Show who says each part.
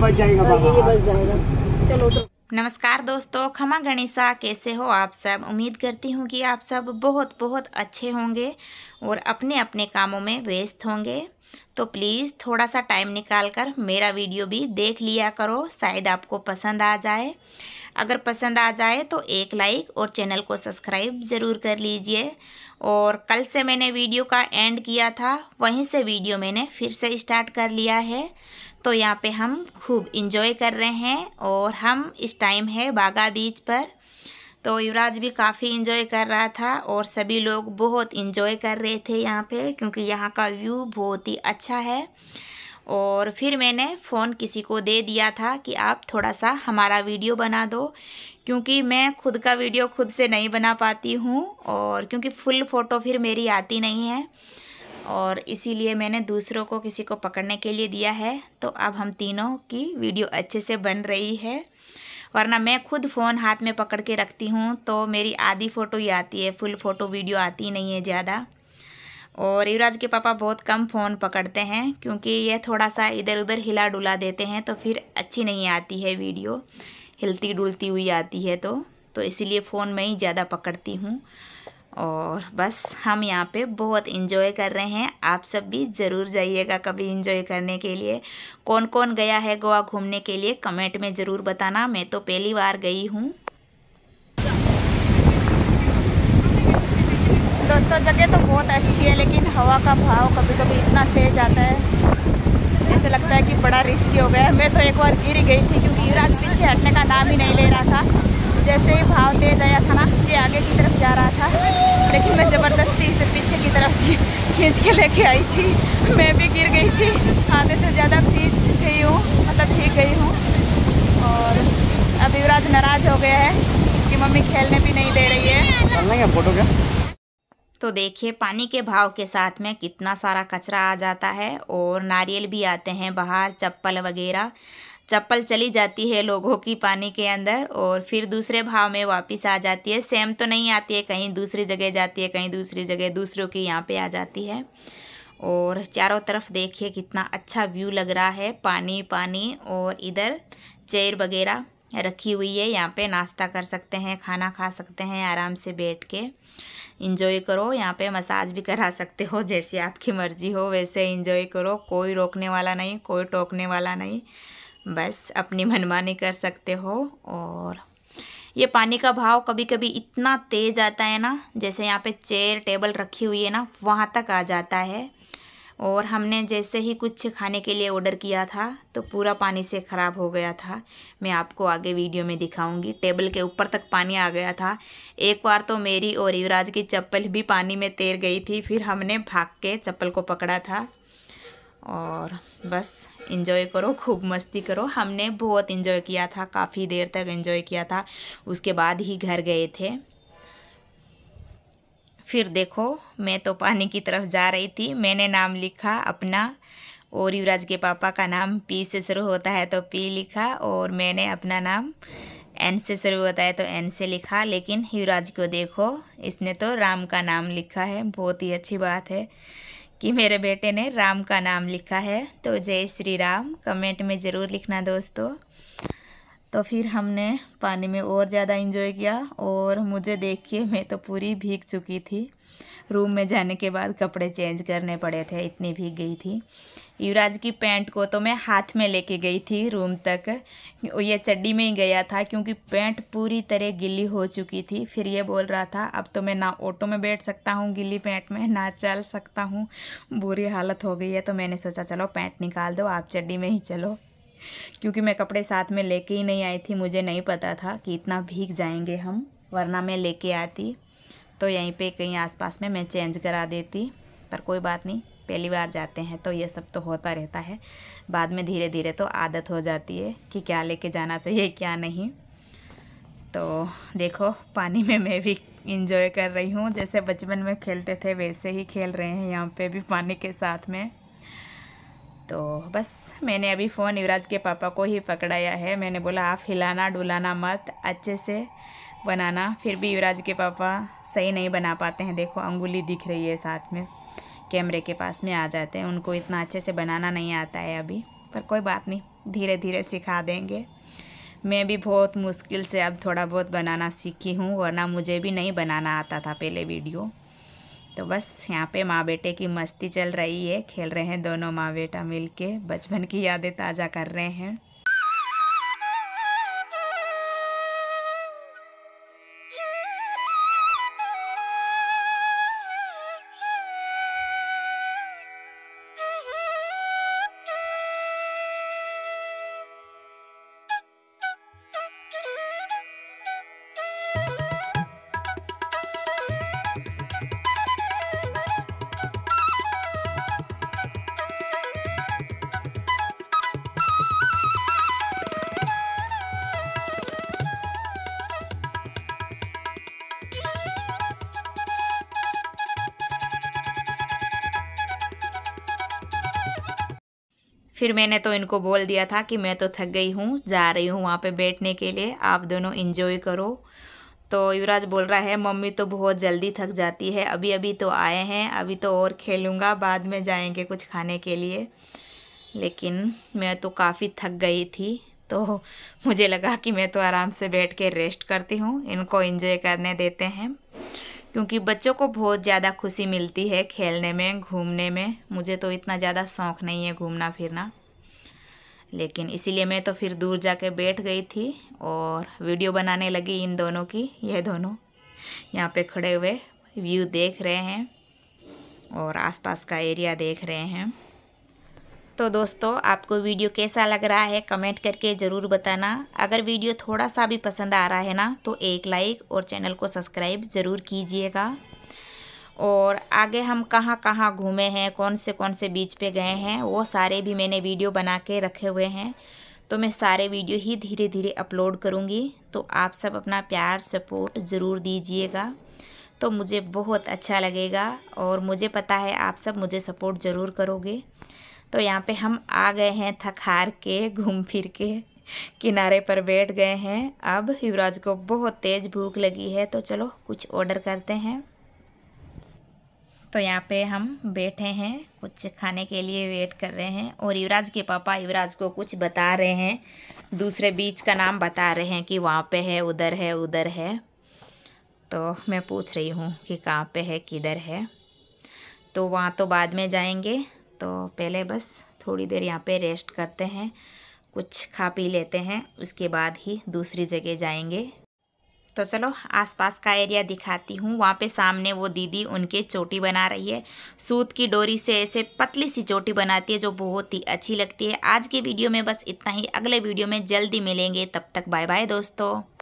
Speaker 1: हाँ, चलो तो नमस्कार दोस्तों खमा गणेशा कैसे हो आप सब उम्मीद करती हूँ कि आप सब बहुत बहुत अच्छे होंगे और अपने अपने कामों में व्यस्त होंगे तो प्लीज़ थोड़ा सा टाइम निकाल कर मेरा वीडियो भी देख लिया करो शायद आपको पसंद आ जाए अगर पसंद आ जाए तो एक लाइक और चैनल को सब्सक्राइब ज़रूर कर लीजिए और कल से मैंने वीडियो का एंड किया था वहीं से वीडियो मैंने फिर से स्टार्ट कर लिया है तो यहाँ पे हम खूब इंजॉय कर रहे हैं और हम इस टाइम है बागा बीच पर तो युवराज भी काफ़ी इन्जॉय कर रहा था और सभी लोग बहुत इन्जॉय कर रहे थे यहाँ पे क्योंकि यहाँ का व्यू बहुत ही अच्छा है और फिर मैंने फ़ोन किसी को दे दिया था कि आप थोड़ा सा हमारा वीडियो बना दो क्योंकि मैं खुद का वीडियो खुद से नहीं बना पाती हूँ और क्योंकि फुल फ़ोटो फिर मेरी आती नहीं है और इसीलिए मैंने दूसरों को किसी को पकड़ने के लिए दिया है तो अब हम तीनों की वीडियो अच्छे से बन रही है वरना मैं खुद फ़ोन हाथ में पकड़ के रखती हूँ तो मेरी आधी फ़ोटो ही आती है फुल फ़ोटो वीडियो आती नहीं है ज़्यादा और युवराज के पापा बहुत कम फ़ोन पकड़ते हैं क्योंकि ये थोड़ा सा इधर उधर हिला डुला देते हैं तो फिर अच्छी नहीं आती है वीडियो हिलती डुलती हुई आती है तो तो इसीलिए फ़ोन में ही ज़्यादा पकड़ती हूँ और बस हम यहाँ पे बहुत इन्जॉय कर रहे हैं आप सब भी ज़रूर जाइएगा कभी इन्जॉय करने के लिए कौन कौन गया है गोवा घूमने के लिए कमेंट में ज़रूर बताना मैं तो पहली बार गई हूँ दोस्तों जगह तो बहुत अच्छी है लेकिन हवा का भाव कभी कभी इतना तेज आता है ऐसे लगता है कि बड़ा रिस्की हो गया है मैं तो एक बार गिर गई थी क्योंकि युवराज पीछे हटने का नाम ही नहीं ले रहा था जैसे ही भाव दे था ना कि आगे की तरफ जा रहा था लेकिन मैं ज़बरदस्ती इसे पीछे की तरफ खींच के लेके आई थी मैं भी गिर गई थी आधे से ज़्यादा भीग गई हूँ मतलब ठीक गई हूँ और अब युवराज नाराज़ हो गया है कि मम्मी खेलने भी नहीं दे रही है फोटो क्या तो देखिए पानी के भाव के साथ में कितना सारा कचरा आ जाता है और नारियल भी आते हैं बाहर चप्पल वगैरह चप्पल चली जाती है लोगों की पानी के अंदर और फिर दूसरे भाव में वापस आ जाती है सेम तो नहीं आती है कहीं दूसरी जगह जाती है कहीं दूसरी जगह दूसरों की यहाँ पे आ जाती है और चारों तरफ देखिए कितना अच्छा व्यू लग रहा है पानी पानी और इधर चेयर वगैरह रखी हुई है यहाँ पे नाश्ता कर सकते हैं खाना खा सकते हैं आराम से बैठ के इंजॉय करो यहाँ पे मसाज भी करा सकते हो जैसे आपकी मर्ज़ी हो वैसे इंजॉय करो कोई रोकने वाला नहीं कोई टोकने वाला नहीं बस अपने मनमाने कर सकते हो और ये पानी का भाव कभी कभी इतना तेज आता है ना जैसे यहाँ पे चेयर टेबल रखी हुई है ना वहाँ तक आ जाता है और हमने जैसे ही कुछ खाने के लिए ऑर्डर किया था तो पूरा पानी से ख़राब हो गया था मैं आपको आगे वीडियो में दिखाऊंगी टेबल के ऊपर तक पानी आ गया था एक बार तो मेरी और युवराज की चप्पल भी पानी में तैर गई थी फिर हमने भाग के चप्पल को पकड़ा था और बस इन्जॉय करो खूब मस्ती करो हमने बहुत इन्जॉय किया था काफ़ी देर तक इन्जॉय किया था उसके बाद ही घर गए थे फिर देखो मैं तो पानी की तरफ जा रही थी मैंने नाम लिखा अपना और युवराज के पापा का नाम पी से शुरू होता है तो पी लिखा और मैंने अपना नाम एन से शुरू होता है तो एन से लिखा लेकिन युवराज को देखो इसने तो राम का नाम लिखा है बहुत ही अच्छी बात है कि मेरे बेटे ने राम का नाम लिखा है तो जय श्री राम कमेंट में ज़रूर लिखना दोस्तों तो फिर हमने पानी में और ज़्यादा इन्जॉय किया और मुझे देखिए मैं तो पूरी भीग चुकी थी रूम में जाने के बाद कपड़े चेंज करने पड़े थे इतनी भीग गई थी युवराज की पैंट को तो मैं हाथ में लेके गई थी रूम तक ये चड्डी में ही गया था क्योंकि पैंट पूरी तरह गिली हो चुकी थी फिर ये बोल रहा था अब तो मैं ना ऑटो में बैठ सकता हूँ गिली पैंट में ना चल सकता हूँ बुरी हालत हो गई है तो मैंने सोचा चलो पैंट निकाल दो आप चड्डी में ही चलो क्योंकि मैं कपड़े साथ में लेके ही नहीं आई थी मुझे नहीं पता था कि इतना भीग जाएंगे हम वरना मैं लेके आती तो यहीं पे कहीं आसपास में मैं चेंज करा देती पर कोई बात नहीं पहली बार जाते हैं तो ये सब तो होता रहता है बाद में धीरे धीरे तो आदत हो जाती है कि क्या लेके जाना चाहिए क्या नहीं तो देखो पानी में मैं भी इंजॉय कर रही हूँ जैसे बचपन में खेलते थे वैसे ही खेल रहे हैं यहाँ पे भी पानी के साथ में तो बस मैंने अभी फ़ोन युवराज के पापा को ही पकड़ाया है मैंने बोला आप हिलाना डुलाना मत अच्छे से बनाना फिर भी युवराज के पापा सही नहीं बना पाते हैं देखो अंगुली दिख रही है साथ में कैमरे के पास में आ जाते हैं उनको इतना अच्छे से बनाना नहीं आता है अभी पर कोई बात नहीं धीरे धीरे सिखा देंगे मैं भी बहुत मुश्किल से अब थोड़ा बहुत बनाना सीखी हूँ वरना मुझे भी नहीं बनाना आता था पहले वीडियो तो बस यहाँ पे माँ बेटे की मस्ती चल रही है खेल रहे हैं दोनों माँ बेटा मिलके बचपन की यादें ताज़ा कर रहे हैं फिर मैंने तो इनको बोल दिया था कि मैं तो थक गई हूँ जा रही हूँ वहाँ पे बैठने के लिए आप दोनों इन्जॉय करो तो युवराज बोल रहा है मम्मी तो बहुत जल्दी थक जाती है अभी अभी तो आए हैं अभी तो और खेलूँगा बाद में जाएंगे कुछ खाने के लिए लेकिन मैं तो काफ़ी थक गई थी तो मुझे लगा कि मैं तो आराम से बैठ के रेस्ट करती हूँ इनको इन्जॉय करने देते हैं क्योंकि बच्चों को बहुत ज़्यादा खुशी मिलती है खेलने में घूमने में मुझे तो इतना ज़्यादा शौक़ नहीं है घूमना फिरना लेकिन इसीलिए मैं तो फिर दूर जाके बैठ गई थी और वीडियो बनाने लगी इन दोनों की यह दोनों यहाँ पे खड़े हुए व्यू देख रहे हैं और आसपास का एरिया देख रहे हैं तो दोस्तों आपको वीडियो कैसा लग रहा है कमेंट करके ज़रूर बताना अगर वीडियो थोड़ा सा भी पसंद आ रहा है ना तो एक लाइक और चैनल को सब्सक्राइब ज़रूर कीजिएगा और आगे हम कहाँ कहाँ घूमे हैं कौन से कौन से बीच पे गए हैं वो सारे भी मैंने वीडियो बना के रखे हुए हैं तो मैं सारे वीडियो ही धीरे धीरे अपलोड करूँगी तो आप सब अपना प्यार सपोर्ट ज़रूर दीजिएगा तो मुझे बहुत अच्छा लगेगा और मुझे पता है आप सब मुझे सपोर्ट ज़रूर करोगे तो यहाँ पे हम आ गए हैं थक हार के घूम फिर के किनारे पर बैठ गए हैं अब युवराज को बहुत तेज़ भूख लगी है तो चलो कुछ ऑर्डर करते हैं तो यहाँ पे हम बैठे हैं कुछ खाने के लिए वेट कर रहे हैं और युवराज के पापा युवराज को कुछ बता रहे हैं दूसरे बीच का नाम बता रहे हैं कि वहाँ पे है उधर है उधर है तो मैं पूछ रही हूँ कि कहाँ पे है किधर है तो वहाँ तो बाद में जाएंगे तो पहले बस थोड़ी देर यहाँ पे रेस्ट करते हैं कुछ खा पी लेते हैं उसके बाद ही दूसरी जगह जाएंगे तो चलो आसपास का एरिया दिखाती हूँ वहाँ पे सामने वो दीदी उनके चोटी बना रही है सूत की डोरी से ऐसे पतली सी चोटी बनाती है जो बहुत ही अच्छी लगती है आज की वीडियो में बस इतना ही अगले वीडियो में जल्दी मिलेंगे तब तक बाय बाय दोस्तों